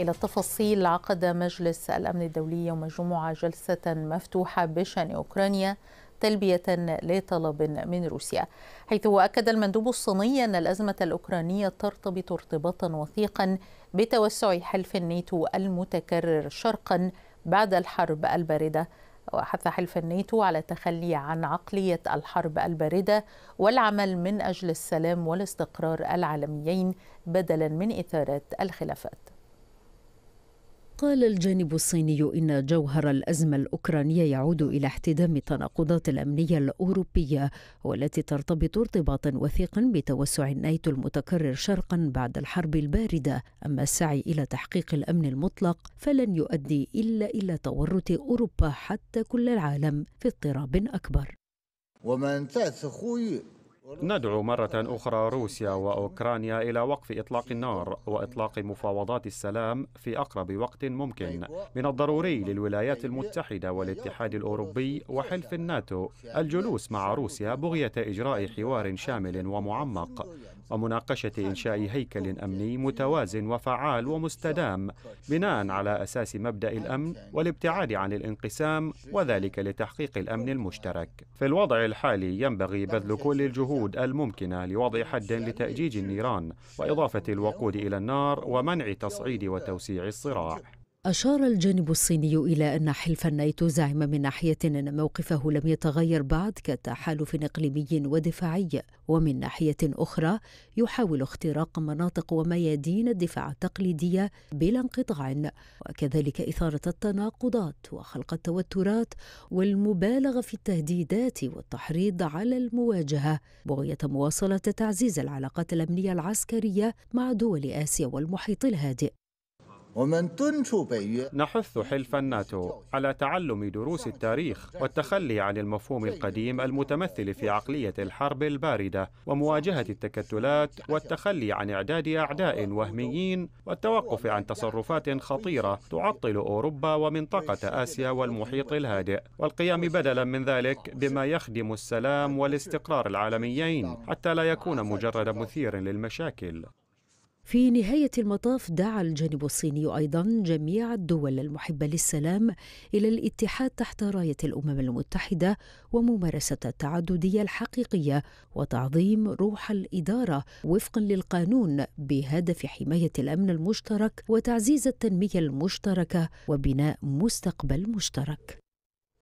إلى التفاصيل عقد مجلس الأمن الدولي يوم الجمعة جلسة مفتوحة بشأن أوكرانيا تلبية لطلب من روسيا حيث أكد المندوب الصيني أن الأزمة الأوكرانية ترتبط ارتباطا وثيقا بتوسع حلف الناتو المتكرر شرقا بعد الحرب الباردة وحث حلف الناتو على التخلي عن عقلية الحرب الباردة والعمل من أجل السلام والاستقرار العالميين بدلا من إثارة الخلافات قال الجانب الصيني إن جوهر الأزمة الأوكرانية يعود إلى احتدام التناقضات الأمنية الأوروبية والتي ترتبط ارتباطا وثيقا بتوسع الناتو المتكرر شرقا بعد الحرب الباردة أما السعي إلى تحقيق الأمن المطلق فلن يؤدي إلا إلى تورط أوروبا حتى كل العالم في اضطراب أكبر 我们再次呼吁 ندعو مرة أخرى روسيا وأوكرانيا إلى وقف إطلاق النار وإطلاق مفاوضات السلام في أقرب وقت ممكن من الضروري للولايات المتحدة والاتحاد الأوروبي وحلف الناتو الجلوس مع روسيا بغية إجراء حوار شامل ومعمق ومناقشة إنشاء هيكل أمني متوازن وفعال ومستدام بناء على أساس مبدأ الأمن والابتعاد عن الانقسام وذلك لتحقيق الأمن المشترك. في الوضع الحالي ينبغي بذل كل الجهود الممكنة لوضع حد لتأجيج النيران وإضافة الوقود إلى النار ومنع تصعيد وتوسيع الصراع. أشار الجانب الصيني إلى أن حلف الناتو زعم من ناحية أن موقفه لم يتغير بعد كتحالف إقليمي ودفاعي ومن ناحية أخرى يحاول اختراق مناطق وميادين الدفاع التقليدية بلا انقطاع وكذلك إثارة التناقضات وخلق التوترات والمبالغة في التهديدات والتحريض على المواجهة بغية مواصلة تعزيز العلاقات الأمنية العسكرية مع دول آسيا والمحيط الهادئ نحث حلف الناتو على تعلم دروس التاريخ والتخلي عن المفهوم القديم المتمثل في عقلية الحرب الباردة ومواجهة التكتلات والتخلي عن إعداد أعداء وهميين والتوقف عن تصرفات خطيرة تعطل أوروبا ومنطقة آسيا والمحيط الهادئ والقيام بدلا من ذلك بما يخدم السلام والاستقرار العالميين حتى لا يكون مجرد مثير للمشاكل في نهاية المطاف دعا الجانب الصيني أيضا جميع الدول المحبة للسلام إلى الاتحاد تحت راية الأمم المتحدة وممارسة التعددية الحقيقية وتعظيم روح الإدارة وفقا للقانون بهدف حماية الأمن المشترك وتعزيز التنمية المشتركة وبناء مستقبل مشترك.